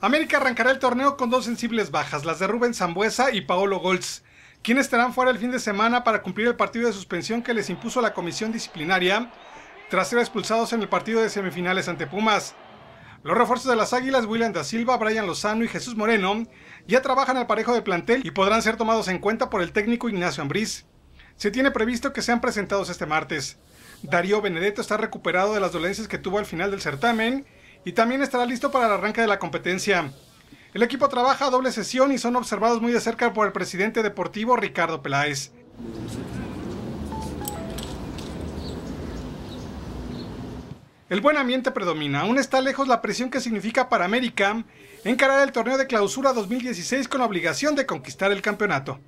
América arrancará el torneo con dos sensibles bajas, las de Rubén Zambuesa y Paolo Goltz, quienes estarán fuera el fin de semana para cumplir el partido de suspensión que les impuso la comisión disciplinaria tras ser expulsados en el partido de semifinales ante Pumas. Los refuerzos de las Águilas, William da Silva, Brian Lozano y Jesús Moreno, ya trabajan al parejo de plantel y podrán ser tomados en cuenta por el técnico Ignacio Ambriz. Se tiene previsto que sean presentados este martes. Darío Benedetto está recuperado de las dolencias que tuvo al final del certamen y también estará listo para el arranque de la competencia. El equipo trabaja a doble sesión y son observados muy de cerca por el presidente deportivo Ricardo Peláez. El buen ambiente predomina, aún está lejos la presión que significa para América encarar el torneo de clausura 2016 con la obligación de conquistar el campeonato.